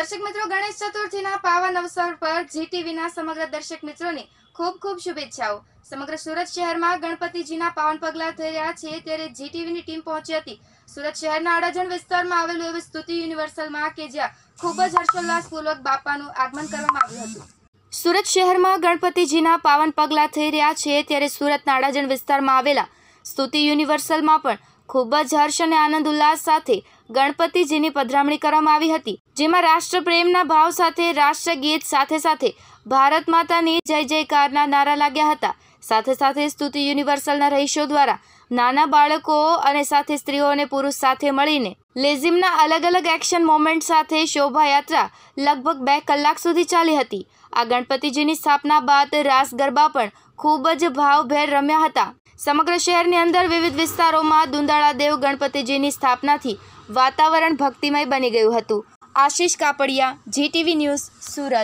દર્શક મિત્રો ગણેશ ચતુર્થીના પાવન અવસર પર જીટીવીના સમગ્ર દર્શક મિત્રોને ખૂબ ખૂબ શુભેચ્છાઓ સમગ્ર સુરત શહેરમાં ગણપતિજીના પાવન પગલા થઈ રહ્યા છે ત્યારે જીટીવીની ટીમ પહોંચી હતી સુરત શહેરના અડાજણ વિસ્તારમાં આવેલું એવું સ્તુતિ યુનિવર્સલમાં કે જ્યાં ખૂબ જ હર્ષોલ્લાસપૂર્વક બાપાનું આગમન કરવામાં આવ્યું હતું સુરત શહેરમાં ગણપતિજીના પાવન પગલા થઈ રહ્યા છે ત્યારે સુરતના અડાજણ વિસ્તારમાં આવેલા સ્તુતિ યુનિવર્સલમાં પણ ખૂબ જ હર્ષ અને આનંદ ઉલ્લાસ સાથે ગણપતિજીની પધરામણી કરવામાં આવી હતી જેમાં રાષ્ટ્રપ્રેમના ભાવ સાથે રાષ્ટ્રગીત સાથે સાથે ભારત માતાની જય જયકારના નારા લાગ્યા હતા સાથે સાથે સ્તુતિ યુનિવર્સલના રહીશો દ્વારા નાના બાળકો અને સાથે સ્ત્રીઓ અને પુરુષ સાથે મળીને લેઝિમના અલગ અલગ એક્શન મોમેન્ટ સાથે શોભાયાત્રા લગભગ બે કલાક સુધી ચાલી હતી આ ગણપતિજીની સ્થાપના બાદ રાસ ગરબા પણ ખૂબ જ ભાવભેર રમ્યા હતા સમગ્ર શહેરની અંદર વિવિધ વિસ્તારોમાં દુંદાળાદેવ ગણપતિજીની સ્થાપનાથી વાતાવરણ ભક્તિમય બની ગયું હતું આશીષ કાપડિયા જીટીવી ન્યૂઝ સુરત